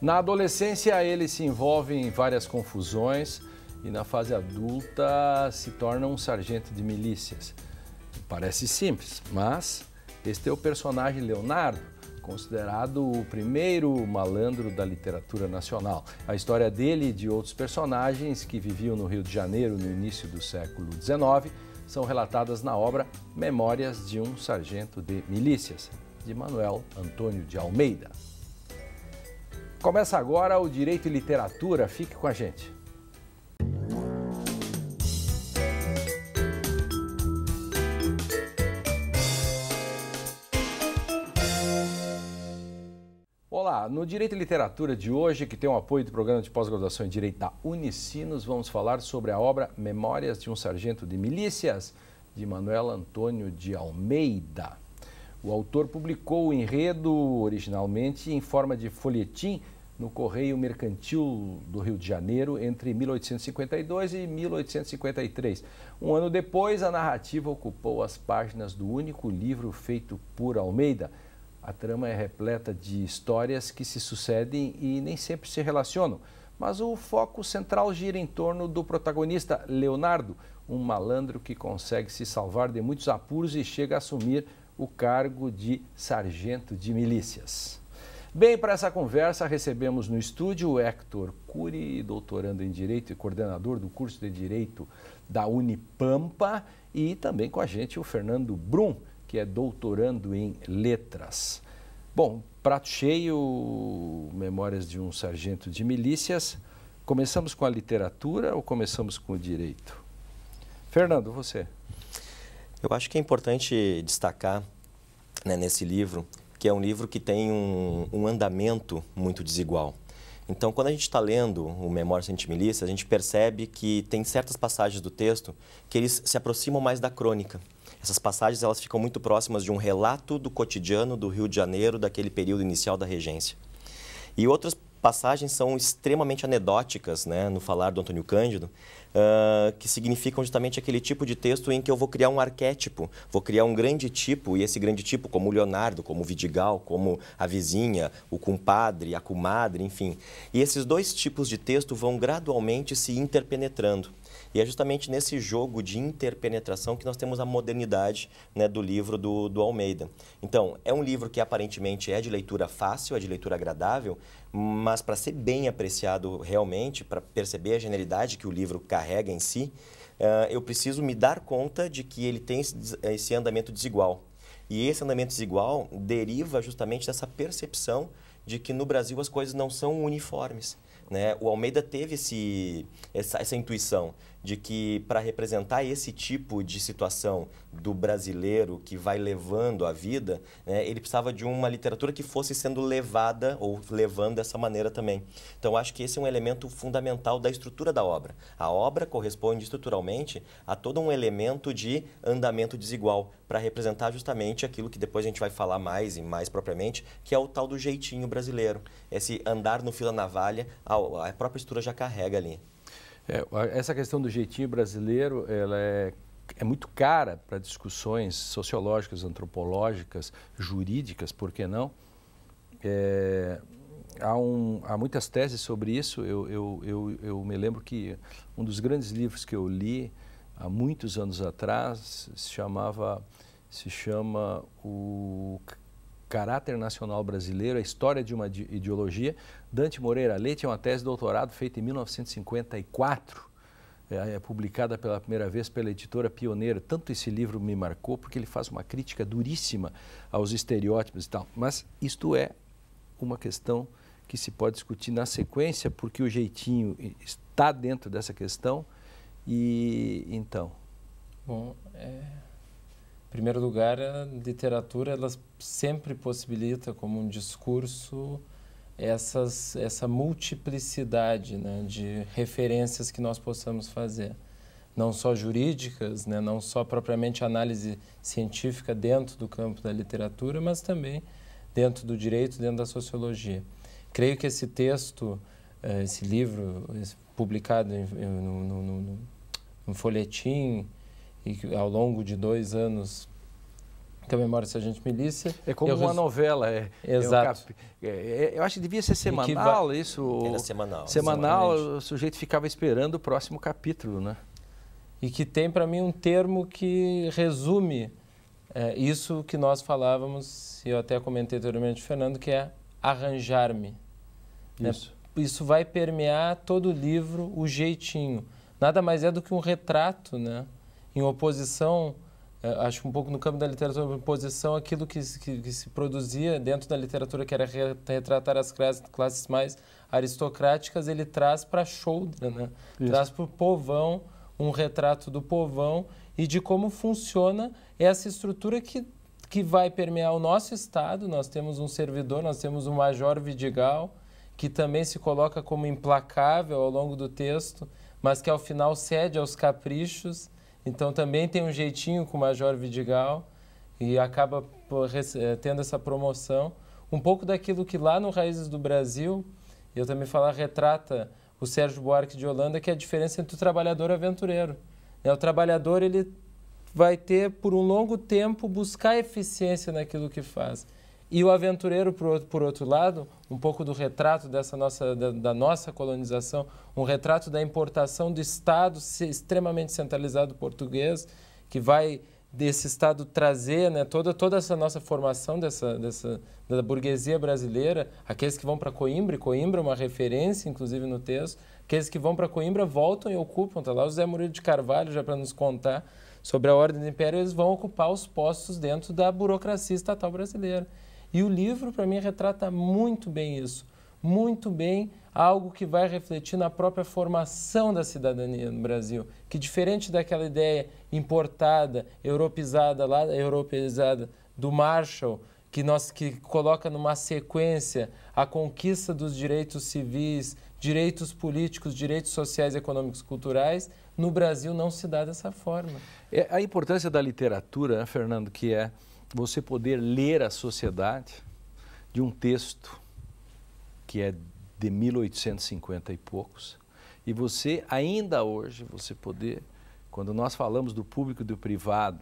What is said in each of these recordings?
Na adolescência, ele se envolve em várias confusões e na fase adulta se torna um sargento de milícias. Parece simples, mas este é o personagem Leonardo, considerado o primeiro malandro da literatura nacional. A história dele e de outros personagens que viviam no Rio de Janeiro no início do século XIX são relatadas na obra Memórias de um Sargento de Milícias, de Manuel Antônio de Almeida. Começa agora o Direito e Literatura. Fique com a gente. Olá, no Direito e Literatura de hoje, que tem o apoio do Programa de Pós-Graduação em Direito da Unicinos, vamos falar sobre a obra Memórias de um Sargento de Milícias, de Manuel Antônio de Almeida. O autor publicou o enredo originalmente em forma de folhetim no Correio Mercantil do Rio de Janeiro entre 1852 e 1853. Um ano depois, a narrativa ocupou as páginas do único livro feito por Almeida. A trama é repleta de histórias que se sucedem e nem sempre se relacionam, mas o foco central gira em torno do protagonista Leonardo, um malandro que consegue se salvar de muitos apuros e chega a assumir o cargo de sargento de milícias. Bem, para essa conversa recebemos no estúdio o Hector Cury, doutorando em Direito e coordenador do curso de Direito da Unipampa, e também com a gente o Fernando Brum, que é doutorando em Letras. Bom, prato cheio, memórias de um sargento de milícias. Começamos com a literatura ou começamos com o direito? Fernando, você. Eu acho que é importante destacar né, nesse livro que é um livro que tem um, um andamento muito desigual. Então, quando a gente está lendo o Memórias Antimilícia, a gente percebe que tem certas passagens do texto que eles se aproximam mais da crônica. Essas passagens elas ficam muito próximas de um relato do cotidiano do Rio de Janeiro daquele período inicial da regência. E outras passagens são extremamente anedóticas, né, no falar do Antônio Cândido, uh, que significam justamente aquele tipo de texto em que eu vou criar um arquétipo, vou criar um grande tipo, e esse grande tipo, como o Leonardo, como o Vidigal, como a vizinha, o compadre, a comadre, enfim. E esses dois tipos de texto vão gradualmente se interpenetrando. E é justamente nesse jogo de interpenetração que nós temos a modernidade né, do livro do, do Almeida. Então, é um livro que aparentemente é de leitura fácil, é de leitura agradável, mas para ser bem apreciado realmente, para perceber a genialidade que o livro carrega em si, uh, eu preciso me dar conta de que ele tem esse, esse andamento desigual. E esse andamento desigual deriva justamente dessa percepção de que no Brasil as coisas não são uniformes. Né? O Almeida teve esse, essa, essa intuição de que para representar esse tipo de situação do brasileiro que vai levando a vida, né, ele precisava de uma literatura que fosse sendo levada ou levando dessa maneira também. Então, acho que esse é um elemento fundamental da estrutura da obra. A obra corresponde estruturalmente a todo um elemento de andamento desigual para representar justamente aquilo que depois a gente vai falar mais e mais propriamente, que é o tal do jeitinho brasileiro. Esse andar no fila navalha, a própria estrutura já carrega ali. É, essa questão do jeitinho brasileiro, ela é, é muito cara para discussões sociológicas, antropológicas, jurídicas, por que não? É, há, um, há, muitas teses sobre isso. Eu, eu, eu, eu me lembro que um dos grandes livros que eu li há muitos anos atrás se chamava se chama o Caráter Nacional Brasileiro, a História de uma Ideologia. Dante Moreira Leite é uma tese de doutorado feita em 1954, é, é, publicada pela primeira vez pela editora Pioneira. Tanto esse livro me marcou porque ele faz uma crítica duríssima aos estereótipos e tal. Mas isto é uma questão que se pode discutir na sequência, porque o jeitinho está dentro dessa questão. E então. Bom, é primeiro lugar, a literatura ela sempre possibilita como um discurso essas, essa multiplicidade né, de referências que nós possamos fazer. Não só jurídicas, né, não só propriamente análise científica dentro do campo da literatura, mas também dentro do direito, dentro da sociologia. Creio que esse texto, eh, esse livro publicado no, no, no, no folhetim e que ao longo de dois anos a se a gente milícia. É como eu... uma novela, é. Exato. É, é, é, eu acho que devia ser semanal vai... isso. Era semanal. Semanal, o sujeito ficava esperando o próximo capítulo, né? E que tem para mim um termo que resume é, isso que nós falávamos, e eu até comentei anteriormente, Fernando, que é arranjar-me. Né? Isso. Né? Isso vai permear todo o livro, o jeitinho. Nada mais é do que um retrato, né? em oposição, é, acho que um pouco no campo da literatura, em oposição àquilo que, que, que, se produzia dentro da literatura, que era retratar as classes mais aristocráticas, ele traz para a shoulder, né? traz para o povão, um retrato do povão e de como funciona essa estrutura que, que vai permear o nosso Estado. Nós temos um servidor, nós temos um major Vidigal, que também se coloca como implacável ao longo do texto, mas que ao final cede aos caprichos então também tem um jeitinho com o Major Vidigal e acaba eh, tendo essa promoção. Um pouco daquilo que lá no Raízes do Brasil, eu também falar, retrata o Sérgio Buarque de Holanda, que é a diferença entre o trabalhador e o aventureiro. Né? O trabalhador ele vai ter, por um longo tempo, buscar eficiência naquilo que faz. E o aventureiro, por outro, lado, um pouco do retrato dessa nossa, da, da nossa colonização, um retrato da importação do Estado extremamente centralizado português, que vai desse Estado trazer né, toda, toda essa nossa formação dessa, dessa, da burguesia brasileira, aqueles que vão para Coimbra, Coimbra é uma referência, inclusive, no texto, aqueles que vão para Coimbra voltam e ocupam, está lá o José Murilo de Carvalho já para nos contar sobre a ordem do império, eles vão ocupar os postos dentro da burocracia estatal brasileira. E o livro, para mim, retrata muito bem isso. Muito bem algo que vai refletir na própria formação da cidadania no Brasil, que diferente daquela ideia importada, europeizada lá, europeizada do Marshall, que nós que coloca numa sequência a conquista dos direitos civis, direitos políticos, direitos sociais, econômicos, culturais, no Brasil não se dá dessa forma. É a importância da literatura, né, Fernando, que é você poder ler a sociedade de um texto que é de 1850 e poucos, e você ainda hoje você poder, quando nós falamos do público e do privado,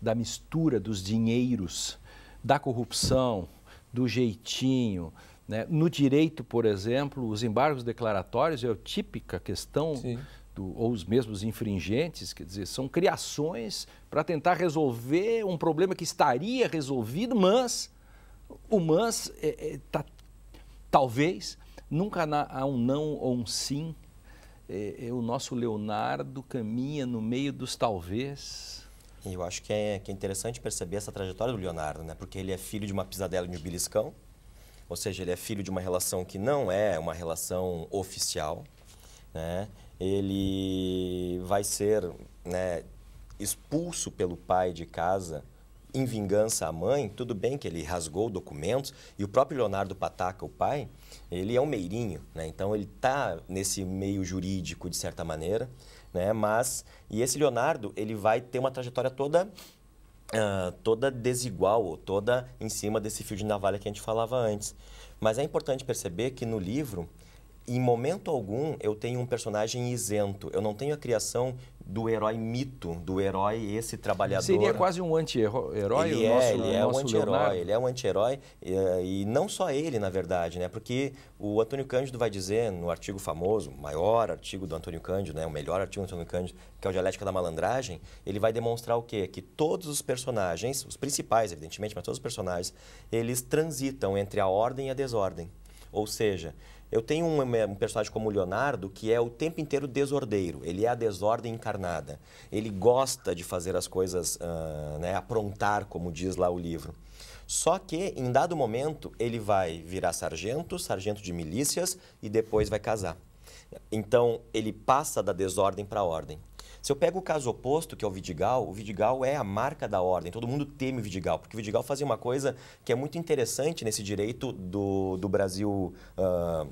da mistura dos dinheiros, da corrupção, do jeitinho, né? no direito, por exemplo, os embargos declaratórios é a típica questão Sim do, ou os mesmos infringentes, quer dizer, são criações para tentar resolver um problema que estaria resolvido, mas o mas é, é, tá, talvez nunca na, há um não ou um sim. É, é, o nosso Leonardo caminha no meio dos talvez. eu acho que é, que é interessante perceber essa trajetória do Leonardo, né? Porque ele é filho de uma pisadela e de um biliscão, ou seja, ele é filho de uma relação que não é uma relação oficial, né? ele vai ser né, expulso pelo pai de casa em vingança à mãe, tudo bem que ele rasgou documentos, e o próprio Leonardo Pataca, o pai, ele é um meirinho, né? então ele está nesse meio jurídico, de certa maneira, né? mas, e esse Leonardo, ele vai ter uma trajetória toda, uh, toda desigual, ou toda em cima desse fio de navalha que a gente falava antes. Mas é importante perceber que no livro, em momento algum eu tenho um personagem isento. Eu não tenho a criação do herói mito, do herói esse trabalhador. Seria quase um anti-herói? Ele, é, ele, é um anti herói ele é um anti-herói e, eh, e não só ele, na verdade, né? Porque o Antônio Cândido vai dizer no artigo famoso, maior artigo do Antônio Cândido, né? o melhor artigo do Antônio Cândido, que é o Dialética da Malandragem, ele vai demonstrar o quê? Que todos os personagens, os principais, evidentemente, mas todos os personagens, eles transitam entre a ordem e a desordem. Ou seja, eu tenho um, é, um, personagem como Leonardo que é o tempo inteiro desordeiro. Ele é a desordem encarnada. Ele gosta de fazer as coisas, uh, né, aprontar, como diz lá o livro. Só que, em dado momento, ele vai virar sargento, sargento de milícias e depois vai casar. Então, ele passa da desordem para a ordem. Se eu pego o caso oposto, que é o Vidigal, o Vidigal é a marca da ordem. Todo mundo teme o Vidigal, porque o Vidigal fazia uma coisa que é muito interessante nesse direito do, do Brasil uh,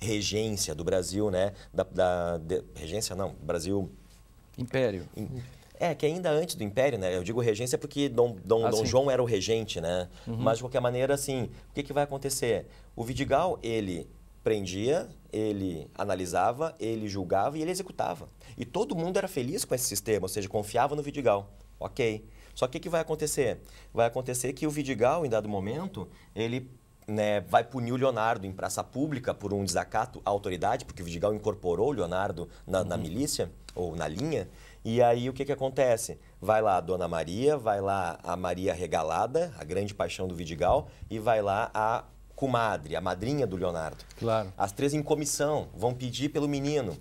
regência do Brasil, né? Da, da de, regência não, Brasil. Império. In, é, que ainda antes do Império, né? Eu digo regência porque Dom, Dom, ah, Dom João era o regente, né? Uhum. Mas, de qualquer maneira, assim, o que, que vai acontecer? O Vidigal, ele prendia, ele analisava, ele julgava e ele executava. E todo mundo era feliz com esse sistema, ou seja, confiava no Vidigal. Ok. Só que o que vai acontecer? Vai acontecer que o Vidigal, em dado momento, ele né, vai punir o Leonardo em praça pública por um desacato à autoridade, porque o Vidigal incorporou o Leonardo na, na uhum. milícia ou na linha. E aí o que, que acontece? Vai lá a Dona Maria, vai lá a Maria Regalada, a grande paixão do Vidigal, e vai lá a comadre, a madrinha do Leonardo. Claro. As três em comissão vão pedir pelo menino.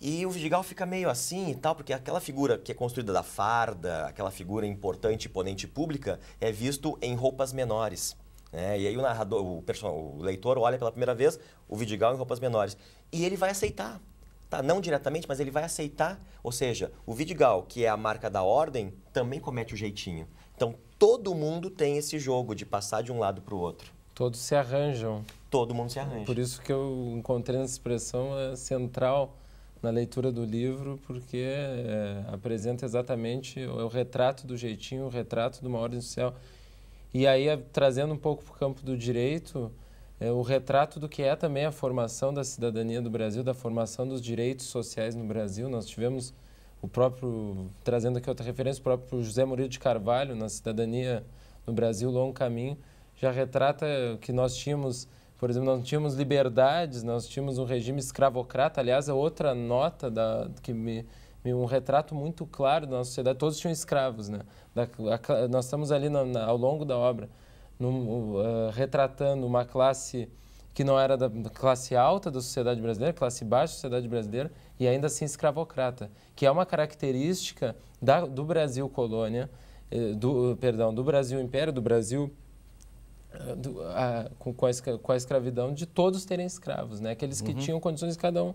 E o Vidigal fica meio assim e tal, porque aquela figura que é construída da farda, aquela figura importante, ponente pública, é visto em roupas menores. Né? E aí o narrador, o, person... o leitor olha pela primeira vez o Vidigal em roupas menores. E ele vai aceitar. Tá? Não diretamente, mas ele vai aceitar. Ou seja, o Vidigal, que é a marca da ordem, também comete o jeitinho. Então todo mundo tem esse jogo de passar de um lado para o outro. Todos se arranjam. Todo mundo se arranja. Por isso que eu encontrei essa expressão é, central na leitura do livro, porque é, apresenta exatamente o, é o retrato do jeitinho, o retrato de uma ordem social e aí, trazendo um pouco para o campo do direito, é, o retrato do que é também a formação da cidadania do Brasil, da formação dos direitos sociais no Brasil. Nós tivemos o próprio, trazendo aqui outra referência, o próprio José Murilo de Carvalho, na cidadania no Brasil, Longo Caminho, já retrata que nós tínhamos, por exemplo, nós tínhamos liberdades, nós tínhamos um regime escravocrata. Aliás, é outra nota da, que me um retrato muito claro da nossa sociedade. Todos tinham escravos, né? Da, a, nós estamos ali na, na, ao longo da obra uh, retratando uma classe que não era da classe alta da sociedade brasileira, classe baixa da sociedade brasileira, e ainda assim escravocrata, que é uma característica da, do Brasil colônia, eh, do, perdão, do Brasil império, do Brasil eh, do, a, com, a, com, a escravidão, de todos terem escravos, né? aqueles que uhum. tinham condições, cada um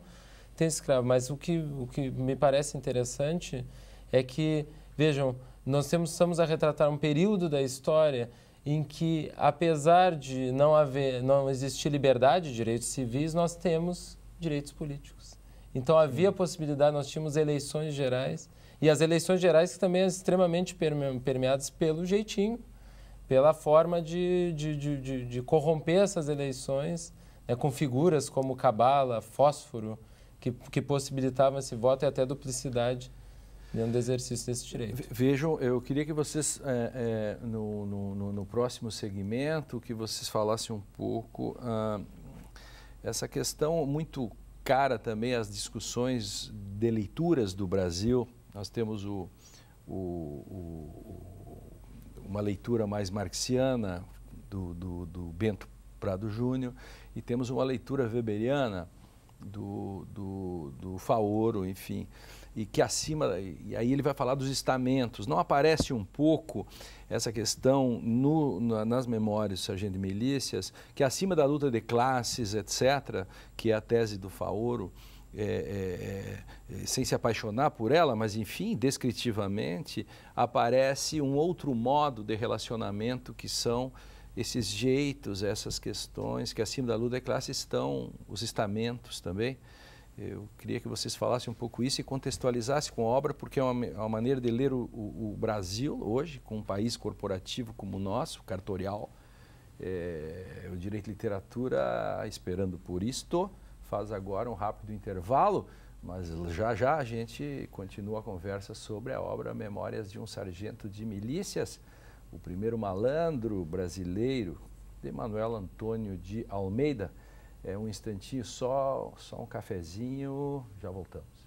tem escravo, mas o que, o que me parece interessante é que, vejam, nós temos, estamos a retratar um período da história em que, apesar de não haver, não existir liberdade de direitos civis, nós temos direitos políticos. Então havia possibilidade, nós tínhamos eleições gerais e as eleições gerais que também são é extremamente permeadas pelo jeitinho, pela forma de, de, de, de, de corromper essas eleições né, com figuras como cabala, fósforo, que, que possibilitava esse voto e até duplicidade dentro do exercício desse direito. Vejam, eu queria que vocês, é, é, no, no, no, próximo segmento, que vocês falassem um pouco ah, essa questão muito cara também às discussões de leituras do Brasil. Nós temos o, o, o, uma leitura mais marxiana do, do, do Bento Prado Júnior e temos uma leitura weberiana do, do, do faoro, enfim, e que acima, e aí ele vai falar dos estamentos. Não aparece um pouco essa questão no, na, nas memórias do sargento de milícias, que acima da luta de classes, etc., que é a tese do faoro, é, é, é, sem se apaixonar por ela, mas enfim, descritivamente, aparece um outro modo de relacionamento que são esses jeitos, essas questões que acima da luta é classe estão os estamentos também. Eu queria que vocês falassem um pouco isso e contextualizassem com a obra, porque é uma, é uma maneira de ler o, o, o, Brasil hoje, com um país corporativo como o nosso, cartorial. É, o Direito de Literatura, esperando por isto, faz agora um rápido intervalo, mas já já a gente continua a conversa sobre a obra Memórias de um Sargento de Milícias o primeiro malandro brasileiro, de Manuel Antônio de Almeida. É um instantinho só, só um cafezinho, já voltamos.